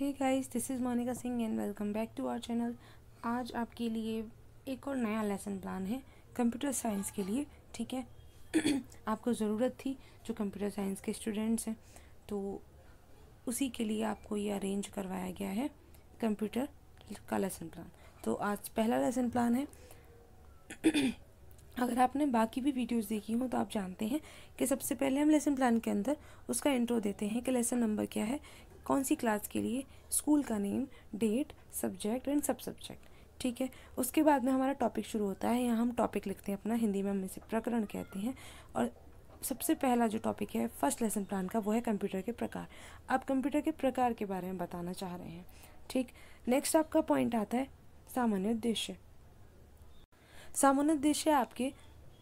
hey guys this is Monika Singh and welcome back to our channel आज आपके लिए एक और नया लेसन प्लान है कंप्यूटर साइंस के लिए ठीक है आपको ज़रूरत थी जो कंप्यूटर साइंस के स्टूडेंट्स हैं तो उसी के लिए आपको ये अरेंज करवाया गया है कंप्यूटर का लेसन प्लान तो आज पहला लेसन प्लान है अगर आपने बाकी भी वीडियोस देखी हो तो आप जानते हैं कि सबसे पहले हम लेसन प्लान के अंदर उसका इंट्रो देते हैं कि लेसन नंबर क्या है कौन सी क्लास के लिए स्कूल का name date subject and sub subject ठीक है उसके बाद में हमारा टॉपिक शुरू होता है यहाँ हम टॉपिक लिखते हैं अपना हिंदी में हम इसे प्रकरण कहते हैं और सबसे पहला जो टॉपिक है फर्स्ट लेसन प्लान का वो है कंप्यूटर के प्रकार आप कंप्यूटर के प्रकार के बारे में बताना चाह रहे हैं ठीक नेक्स्ट आपका पॉइंट आता है सामान्य उद्देश्य सामान्य उद्देश्य आपके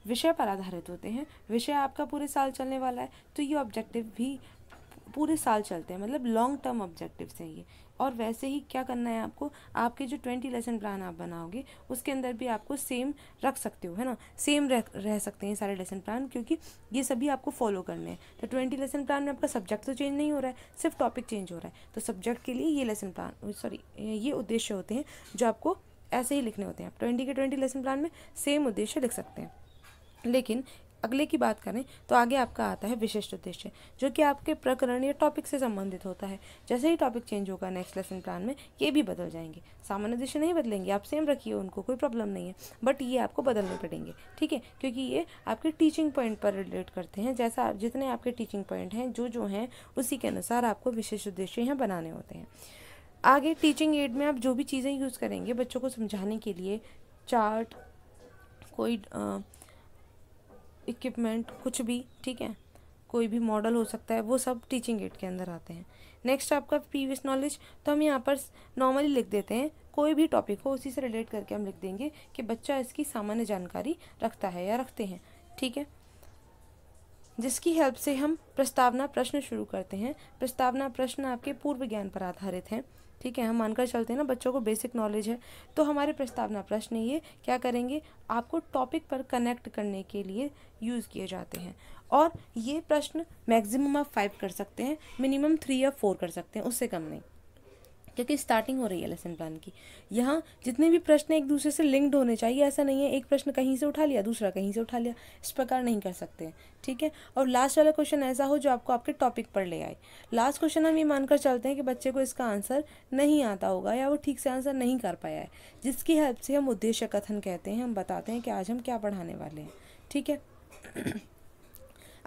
विषय पर आधारित होते हैं विषय आपका पूरे साल चलने वाला है तो ये ऑब्जेक्टिव भी पूरे साल चलते हैं मतलब लॉन्ग टर्म ऑब्जेक्टिव्स हैं ये और वैसे ही क्या करना है आपको आपके जो ट्वेंटी लेसन प्लान आप बनाओगे उसके अंदर भी आपको सेम रख सकते हो है ना सेम रह, रह सकते हैं सारे लेसन प्लान क्योंकि ये सभी आपको फॉलो करने हैं तो ट्वेंटी लेसन प्लान में आपका सब्जेक्ट तो चेंज नहीं हो रहा है सिर्फ टॉपिक चेंज हो रहा है तो सब्जेक्ट के लिए ये लेसन प्लान सॉरी ये उद्देश्य होते हैं जो आपको ऐसे ही लिखने होते हैं आप ट्वेंटी के ट्वेंटी लेसन प्लान में सेम उद्देश्य लिख सकते हैं लेकिन अगले की बात करें तो आगे आपका आता है विशिष्ट उद्देश्य जो कि आपके प्रकरण या टॉपिक से संबंधित होता है जैसे ही टॉपिक चेंज होगा नेक्स्ट लेसन प्लान में ये भी बदल जाएंगे सामान्य उद्देश्य नहीं बदलेंगे आप सेम रखिए उनको कोई प्रॉब्लम नहीं है बट ये आपको बदलने पड़ेंगे ठीक है क्योंकि ये आपके टीचिंग पॉइंट पर रिलेट करते हैं जैसा जितने आपके टीचिंग पॉइंट हैं जो जो हैं उसी के अनुसार आपको विशिष्ट उद्देश्य यहाँ बनाने होते हैं आगे टीचिंग एड में आप जो भी चीज़ें यूज़ करेंगे बच्चों को समझाने के लिए चार्ट कोई इक्विपमेंट कुछ भी ठीक है कोई भी मॉडल हो सकता है वो सब टीचिंग एड के अंदर आते हैं नेक्स्ट आपका प्रीवियस नॉलेज तो हम यहाँ पर नॉर्मली लिख देते हैं कोई भी टॉपिक हो उसी से रिलेट करके हम लिख देंगे कि बच्चा इसकी सामान्य जानकारी रखता है या रखते हैं ठीक है जिसकी हेल्प से हम प्रस्तावना प्रश्न शुरू करते हैं प्रस्तावना प्रश्न आपके पूर्व ज्ञान पर आधारित हैं ठीक है हम मानकर चलते हैं ना बच्चों को बेसिक नॉलेज है तो हमारे प्रस्तावना प्रश्न ये क्या करेंगे आपको टॉपिक पर कनेक्ट करने के लिए यूज़ किए जाते हैं और ये प्रश्न मैक्सिमम आप फाइव कर सकते हैं मिनिमम थ्री या फोर कर सकते हैं उससे कम नहीं क्योंकि स्टार्टिंग हो रही है लेसन प्लान की यहाँ जितने भी प्रश्न एक दूसरे से लिंक्ड होने चाहिए ऐसा नहीं है एक प्रश्न कहीं से उठा लिया दूसरा कहीं से उठा लिया इस प्रकार नहीं कर सकते ठीक है और लास्ट वाला क्वेश्चन ऐसा हो जो आपको आपके टॉपिक पर ले आए लास्ट क्वेश्चन हम ये मानकर चलते हैं कि बच्चे को इसका आंसर नहीं आता होगा या वो ठीक से आंसर नहीं कर पाया है जिसकी हेल्प से हम उद्देश्य कथन कहते हैं हम बताते हैं कि आज हम क्या पढ़ाने वाले हैं ठीक है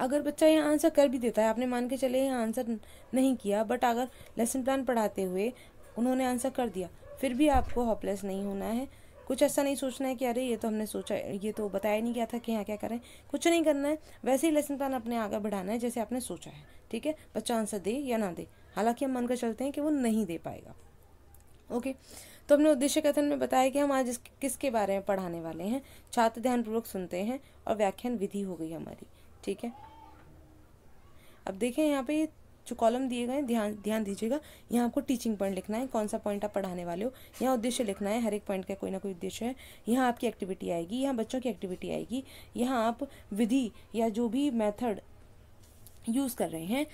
अगर बच्चा यहाँ आंसर कर भी देता है आपने मान के चले यहाँ आंसर नहीं किया बट अगर लेसन प्लान पढ़ाते हुए उन्होंने आंसर कर दिया फिर भी आपको हॉपलेस नहीं होना है कुछ ऐसा नहीं सोचना है कि अरे ये तो हमने सोचा ये तो बताया नहीं गया था कि यहाँ क्या करें कुछ नहीं करना है वैसे ही लेसन प्लान अपने आगे बढ़ाना है जैसे आपने सोचा है ठीक है बच्चा आंसर दे या ना दे हालांकि हम मानकर चलते हैं कि वो नहीं दे पाएगा ओके तो हमने उद्देश्य कथन में बताया कि हम आज किसके बारे में पढ़ाने वाले हैं छात्र ध्यानपूर्वक सुनते हैं और व्याख्यान विधि हो गई हमारी ठीक है अब देखें यहाँ पे जो कॉलम दिए गए ध्यान ध्यान दीजिएगा यहाँ आपको टीचिंग पॉइंट लिखना है कौन सा पॉइंट आप पढ़ाने वाले हो यहाँ उद्देश्य लिखना है हर एक पॉइंट का कोई ना कोई उद्देश्य है यहाँ आपकी एक्टिविटी आएगी यहाँ बच्चों की एक्टिविटी आएगी यहाँ आप विधि या जो भी मैथड यूज़ कर रहे हैं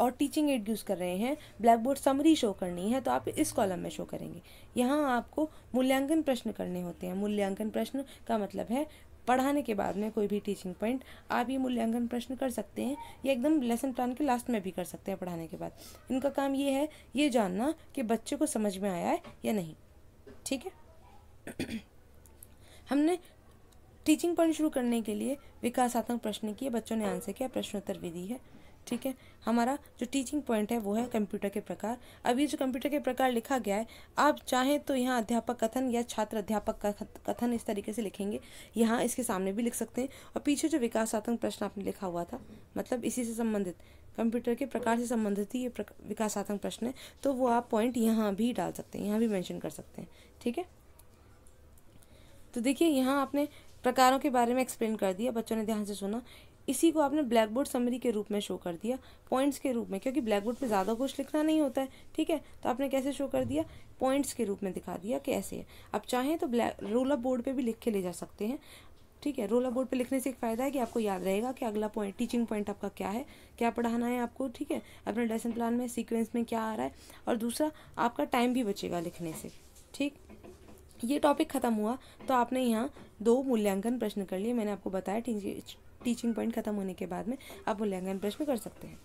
और टीचिंग एड यूज़ कर रहे हैं ब्लैक बोर्ड समरी शो करनी है तो आप इस कॉलम में शो करेंगे यहाँ आपको मूल्यांकन प्रश्न करने होते हैं मूल्यांकन प्रश्न का मतलब है पढ़ाने के बाद में कोई भी टीचिंग पॉइंट आप ये मूल्यांकन प्रश्न कर सकते हैं या एकदम लेसन प्लान के लास्ट में भी कर सकते हैं पढ़ाने के बाद इनका काम ये है ये जानना कि बच्चे को समझ में आया है या नहीं ठीक है हमने टीचिंग पॉइंट शुरू करने के लिए विकासात्मक प्रश्न किए बच्चों ने आंसर किया प्रश्नोत्तर विधि है ठीक है हमारा जो टीचिंग पॉइंट है वो है कंप्यूटर के प्रकार अभी जो कंप्यूटर के प्रकार लिखा गया है आप चाहें तो यहाँ अध्यापक कथन या छात्र अध्यापक कथन इस तरीके से लिखेंगे यहाँ इसके सामने भी लिख सकते हैं और पीछे जो विकासात्मक प्रश्न आपने लिखा हुआ था मतलब इसी से संबंधित कंप्यूटर के प्रकार से संबंधित ही ये विकासात्मक प्रश्न है तो वो आप पॉइंट यहाँ भी डाल सकते हैं यहाँ भी मैंशन कर सकते हैं ठीक है तो देखिए यहाँ आपने प्रकारों के बारे में एक्सप्लेन कर दिया बच्चों ने ध्यान से सुना इसी को आपने ब्लैक बोर्ड समरी के रूप में शो कर दिया पॉइंट्स के रूप में क्योंकि ब्लैक बोर्ड पर ज़्यादा कुछ लिखना नहीं होता है ठीक है तो आपने कैसे शो कर दिया पॉइंट्स के रूप में दिखा दिया कैसे है आप चाहें तो ब्लैक रोलर बोर्ड पर भी लिख के ले जा सकते हैं ठीक है रोलर बोर्ड पे लिखने से एक फ़ायदा है कि आपको याद रहेगा कि अगला पॉइंट टीचिंग पॉइंट आपका क्या है क्या पढ़ाना है आपको ठीक है अपने लेसन प्लान में सीक्वेंस में क्या आ रहा है और दूसरा आपका टाइम भी बचेगा लिखने से ठीक ये टॉपिक ख़त्म हुआ तो आपने यहाँ दो मूल्यांकन प्रश्न कर लिए मैंने आपको बताया टीचिंग पॉइंट खत्म होने के बाद में आप मूल्यांकन प्रश्न कर सकते हैं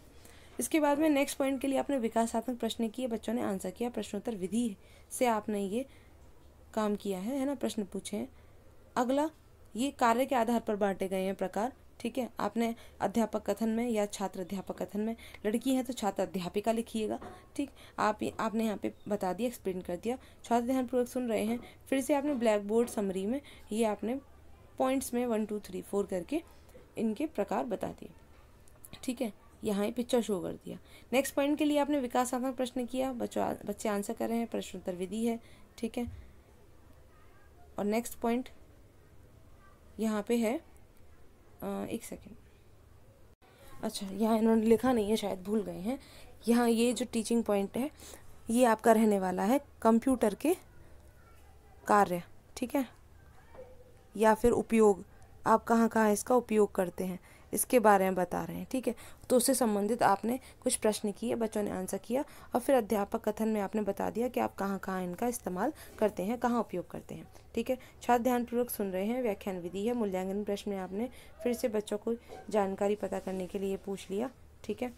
इसके बाद में नेक्स्ट पॉइंट के लिए आपने विकासात्मक प्रश्न किए बच्चों ने आंसर किया प्रश्नोत्तर विधि से आपने ये काम किया है है ना प्रश्न पूछे हैं अगला ये कार्य के आधार पर बांटे गए हैं प्रकार ठीक है आपने अध्यापक कथन में या छात्र अध्यापक कथन में लड़की है तो छात्र अध्यापिका लिखिएगा ठीक आप आपने यहाँ पे बता दिया एक्सप्लेन कर दिया छात्र ध्यानपूर्वक सुन रहे हैं फिर से आपने ब्लैक बोर्ड समरी में ये आपने पॉइंट्स में वन टू थ्री फोर करके इनके प्रकार बता दिए ठीक है यहाँ ही पिक्चर शो कर दिया नेक्स्ट पॉइंट के लिए आपने विकासात्मक प्रश्न किया बच्चों बच्चे आंसर कर रहे हैं प्रश्नोत्तर विधि है ठीक है और नेक्स्ट पॉइंट यहाँ पे है एक सेकेंड अच्छा यहाँ इन्होंने लिखा नहीं है शायद भूल गए हैं यहाँ ये जो टीचिंग पॉइंट है ये आपका रहने वाला है कंप्यूटर के कार्य ठीक है या फिर उपयोग आप कहाँ कहाँ इसका उपयोग करते हैं इसके बारे में बता रहे हैं ठीक है तो उससे संबंधित आपने कुछ प्रश्न किए बच्चों ने आंसर किया और फिर अध्यापक कथन में आपने बता दिया कि आप कहाँ कहाँ इनका इस्तेमाल करते हैं कहाँ उपयोग करते हैं ठीक है छात्र ध्यानपूर्वक सुन रहे हैं व्याख्यान विधि है मूल्यांकन प्रश्न में आपने फिर से बच्चों को जानकारी पता करने के लिए पूछ लिया ठीक है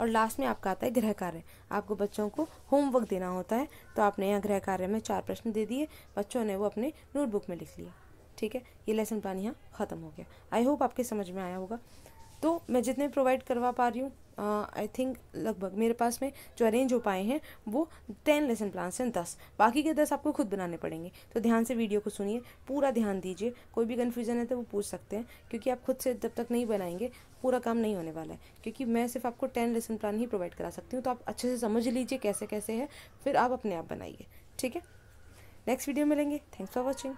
और लास्ट में आपका आता है गृह कार्य आपको बच्चों को होमवर्क देना होता है तो आपने यहाँ गृह कार्य में चार प्रश्न दे दिए बच्चों ने वो अपने नोटबुक में लिख लिया ठीक है ये लेसन प्लान यहाँ ख़त्म हो गया आई होप आपके समझ में आया होगा तो मैं जितने प्रोवाइड करवा पा रही हूँ आई थिंक लगभग मेरे पास में जो अरेंज हो पाए हैं वो टेन लेसन प्लान्स हैं दस बाकी के दस आपको खुद बनाने पड़ेंगे तो ध्यान से वीडियो को सुनिए पूरा ध्यान दीजिए कोई भी कन्फ्यूज़न है तो वो पूछ सकते हैं क्योंकि आप खुद से जब तक नहीं बनाएंगे पूरा काम नहीं होने वाला है क्योंकि मैं सिर्फ आपको टेन लेसन प्लान ही प्रोवाइड करा सकती हूँ तो आप अच्छे से समझ लीजिए कैसे कैसे है फिर आप अपने आप बनाइए ठीक है नेक्स्ट वीडियो मिलेंगे थैंक्स फॉर वॉचिंग